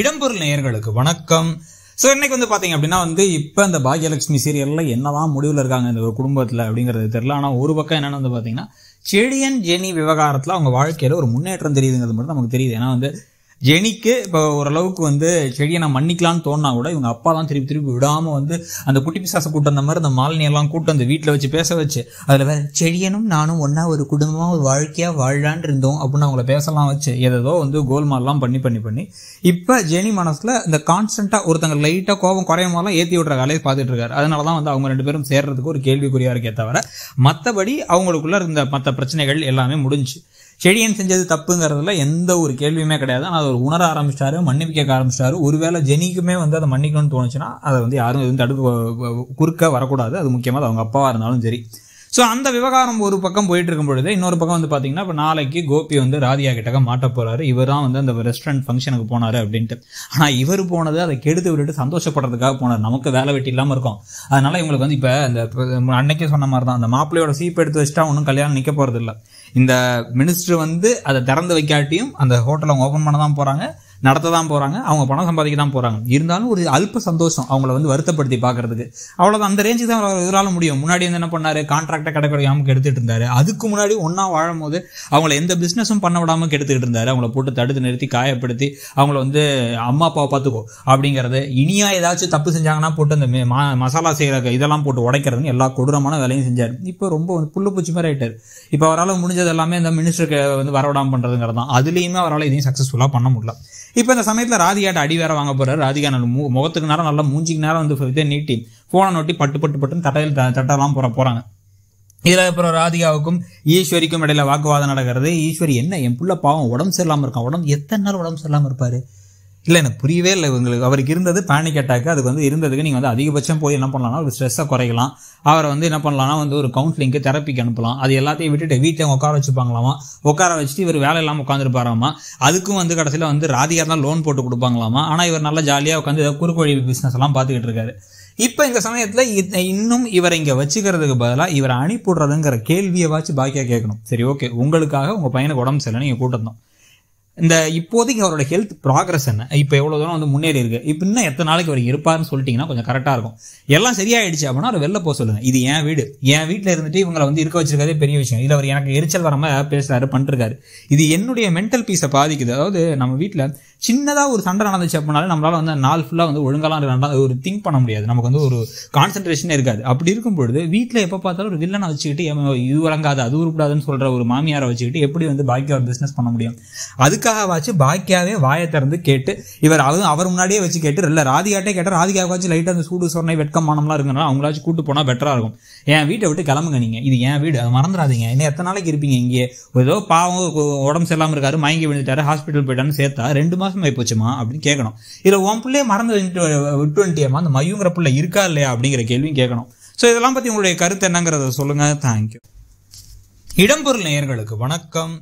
இடம்பொருள் நேயர்களுக்கு வணக்கம் ஸோ இன்னைக்கு வந்து பார்த்தீங்க அப்படின்னா வந்து இப்போ இந்த பாக்யலட்சுமி சீரியலில் என்னதான் முடிவில் இருக்காங்க இந்த ஒரு குடும்பத்தில் அப்படிங்கிறது தெரில ஆனால் ஒரு பக்கம் என்னென்னு வந்து பார்த்தீங்கன்னா செடியன் ஜெனி விவகாரத்தில் அவங்க வாழ்க்கையில் ஒரு முன்னேற்றம் தெரியுதுங்கிறது மட்டும் நமக்கு தெரியுது ஏன்னா வந்து ஜெனிக்கு இப்போ ஓரளவுக்கு வந்து செடியை நான் மன்னிக்கலாம்னு தோணா கூட இவங்க அப்பா தான் திருப்பி திருப்பி விடாமல் வந்து அந்த குட்டி பிசாசை கூட்டம் அந்த மாதிரி அந்த எல்லாம் கூட்டம் அந்த வீட்டில் வச்சு பேச வச்சு அதில் வேறு செடியனும் நானும் ஒன்றா ஒரு குடும்பமாக ஒரு வாழ்க்கையாக வாழலான் இருந்தோம் அப்படின்னு அவங்கள பேசலாம் வச்சு ஏதோ வந்து கோல்மாலாம் பண்ணி பண்ணி பண்ணி இப்போ ஜெனி மனசில் இந்த கான்ஸ்டண்ட்டாக ஒருத்தங்க லைட்டாக கோபம் குறையமாலாம் ஏற்றி விடுற வேலையை பார்த்துட்டு இருக்காரு அதனால தான் வந்து அவங்க ரெண்டு பேரும் சேர்றதுக்கு ஒரு கேள்விக்குறியாக இருக்கே தவிர மற்றபடி அவங்களுக்குள்ளே இருந்த மற்ற பிரச்சனைகள் எல்லாமே முடிஞ்சு செடியன் செஞ்சது தப்புங்கிறதுல எந்த ஒரு கேள்வியுமே கிடையாது ஆனால் அதை உணர ஆரம்பிச்சிட்டாரு மன்னிப்பிக்க ஆரம்பிச்சிட்டாரு ஒருவேளை ஜெனிக்குமே வந்து அதை மன்னிக்கணும்னு தோணுச்சுன்னா அதை வந்து யாரும் எதுவும் தடுப்பு குறுக்க வரக்கூடாது அது முக்கியமாக அவங்க அப்பாவாக இருந்தாலும் சரி ஸோ அந்த விவகாரம் ஒரு பக்கம் போயிட்டு இருக்கும் பொழுது இன்னொரு பக்கம் வந்து பார்த்தீங்கன்னா இப்போ நாளைக்கு கோபி வந்து ராதியா கிட்டக்க மாட்ட போறாரு இவர் தான் வந்து அந்த ரெஸ்டாரண்ட் ஃபங்க்ஷனுக்கு போனார் அப்படின்ட்டு ஆனால் இவர் போனது அதை கெடுத்து விட்டுட்டு சந்தோஷப்படுறதுக்காக போனார் நமக்கு வேலை வெட்டி இல்லாமல் இருக்கும் அதனால இவங்களுக்கு வந்து இப்போ அந்த அன்னைக்கே சொன்ன மாதிரி தான் அந்த மாப்பிள்ளையோட சீப்பு எடுத்து வச்சுட்டா ஒன்றும் கல்யாணம் நிற்க போகிறது இல்லை இந்த மினிஸ்டர் வந்து அதை திறந்து வைக்காட்டியும் அந்த ஹோட்டலை ஓப்பன் பண்ண தான் போகிறாங்க நடத்த தான் போகிறாங்க அவங்க பணம் சம்பாதிக்க தான் போகிறாங்க இருந்தாலும் ஒரு அல்ப சந்தோஷம் அவங்கள வந்து வருத்தப்படுத்தி பார்க்கறதுக்கு அவ்வளோ அந்த ரேஞ்சுக்கு தான் எதிரால முடியும் முன்னாடி வந்து என்ன பண்ணார் கான்ட்ராக்டாக கடைக்கடையாமல் எடுத்துகிட்டு இருந்தார் அதுக்கு முன்னாடி ஒன்றா வாழும் போது அவங்கள எந்த பிஸ்னஸும் பண்ண விடாமல் எடுத்துக்கிட்டு இருந்தார் அவங்கள போட்டு தடுத்து நிறுத்தி காயப்படுத்தி அவங்கள வந்து அம்மா அப்பாவை பார்த்துக்கோ அப்படிங்கிறது இனியாக ஏதாச்சும் தப்பு செஞ்சாங்கன்னா போட்டு அந்த மசாலா செய்கிற இதெல்லாம் போட்டு உடைக்கிறதுன்னு எல்லா கொடூரமான வேலையும் செஞ்சார் இப்போ ரொம்ப புல்லு பூச்சி மாதிரி ஆகிட்டார் இப்போ அவரால் முடிஞ்சது எல்லாமே இந்த மினிஸ்டருக்கு வந்து வரவிடாமல் பண்ணுறதுங்கிறது தான் அதுலேயுமே அவரால் எதையும் சக்ஸஸ்ஃபுல்லாக பண்ண முடியல இப்போ இந்த சமயத்தில் ராதிகாட்ட அடி வேற வாங்க போறாரு ராதிகா நல்ல மு முகத்துக்கு நேரம் நல்லா மூஞ்சிக்கு நேரம் வந்து இதே நீட்டி ஃபோனை நோட்டி பட்டு பட்டு பட்டுன்னு தட்டையில் தட்டெல்லாம் போற போகிறாங்க இதில் அப்புறம் ராதிகாவுக்கும் ஈஸ்வரிக்கும் இடையில வாக்குவாதம் நடக்கிறது ஈஸ்வரி என்ன என் பிள்ளை பாவம் உடம்பு சரியில்லாமல் இருக்கான் உடம்பு எத்தனை நாள் உடம்பு சரியில்லாமல் இருப்பார் இல்லை எனக்கு புரியவே இல்லை உங்களுக்கு அவருக்கு இருந்தது பேனிக் அட்டாக் அதுக்கு வந்து இருந்ததுக்கு நீங்கள் வந்து அதிகபட்சம் போய் என்ன பண்ணலாம்னா ஒரு ஸ்ட்ரெஸ்ஸை குறைக்கலாம் அவரை வந்து என்ன பண்ணலாம்னா வந்து ஒரு கவுன்சிலிங்க்கு தெரப்பிக்கு அனுப்பலாம் அது எல்லாத்தையும் விட்டுட்டு வீட்டில் உட்கார வச்சுப்பாங்களாமா உட்கார வச்சுட்டு இவர் வேலை இல்லாமல் உட்காந்துருப்பாராமா அதுக்கும் வந்து கடைசியில் வந்து ராதிகா தான் லோன் போட்டு கொடுப்பாங்களாமா ஆனால் இவர் நல்லா ஜாலியாக உட்காந்து ஏதாவது குறுக்கு பிஸ்னஸ் எல்லாம் பார்த்துக்கிட்டு இருக்காரு இப்போ இந்த சமயத்தில் இன்னும் இவரை இங்கே வச்சுக்கிறதுக்கு பதிலாக இவரை அனுப்பிடுறதுங்கிற கேள்வியை வாச்சு பாக்கியாக கேட்கணும் சரி ஓகே உங்களுக்காக உங்கள் பையனுக்கு உடம்பு சரியில்லை நீங்கள் தான் இந்த இப்போதைக்கு அவரோட ஹெல்த் ப்ராக்ரஸ் என்ன இப்போ எவ்வளோ தூரம் வந்து முன்னேறி இருக்கு இப்போ இன்னும் எத்தனை நாளைக்கு அவர் இருப்பாருன்னு சொல்லிட்டீங்கன்னா கொஞ்சம் கரெக்டாக இருக்கும் எல்லாம் சரியாயிடுச்சு அப்படின்னா அவர் வெளில போக சொல்லுங்க இது என் வீடு என் வீட்டில் இருந்துட்டு இவங்களை வந்து இருக்க வச்சிருக்கதே பெரிய விஷயம் இல்லை அவர் எனக்கு எரிச்சல் வராமல் பேசுறாரு பண்ணிருக்காரு இது என்னுடைய மென்டல் பீஸை பாதிக்குது அதாவது நம்ம வீட்டில் சின்னதாக ஒரு சண்டை நடந்துச்சு அப்படின்னாலே நம்மளால் வந்து நாள் ஃபுல்லாக வந்து ஒழுங்கெல்லாம் நடந்தால் ஒரு திங்க் பண்ண முடியாது நமக்கு வந்து ஒரு கான்சன்ட்ரேஷனே இருக்காது அப்படி இருக்கும் பொழுது வீட்டில் எப்போ பார்த்தாலும் ஒரு வில்லனை வச்சுக்கிட்டு இது வழங்காது அது உருப்படாதுன்னு சொல்கிற ஒரு மாமியாரை வச்சுக்கிட்டு எப்படி வந்து பாக்கியா ஒரு பிஸ்னஸ் பண்ண முடியும் அதுக்காகவாச்சும் பாக்கியாவே வாயை திறந்து கேட்டு இவர் அவர் முன்னாடியே வச்சு கேட்டு இல்லை ராதிகாட்டே கேட்டால் வச்சு லைட்டாக அந்த சூடு சொன்னை வெட்கமானம்லாம் இருக்கனால அவங்களாச்சும் கூட்டு போனால் பெட்டராக இருக்கும் என் வீட்டை விட்டு கிளம்புங்க நீங்கள் இது என் வீடு அதை மறந்துடாதீங்க என்ன எத்தனை நாளைக்கு இருப்பீங்க இங்கே ஏதோ பாவம் உடம்பு சரியில்லாமல் இருக்காரு மயங்கி விழுந்துட்டாரு ஹாஸ்பிட்டல் போயிட்டான்னு சேர்த்தா ரெண்டு மாதம் மாதம் போச்சுமா அப்படின்னு கேட்கணும் இதில் உன் பிள்ளையே மறந்து விட்டு வந்துட்டியம்மா அந்த மையுங்கிற பிள்ளை இருக்கா இல்லையா அப்படிங்கிற கேள்வியும் கேட்கணும் ஸோ இதெல்லாம் பற்றி உங்களுடைய கருத்து என்னங்கிறத சொல்லுங்கள் தேங்க்யூ இடம்பொருள் நேயர்களுக்கு வணக்கம்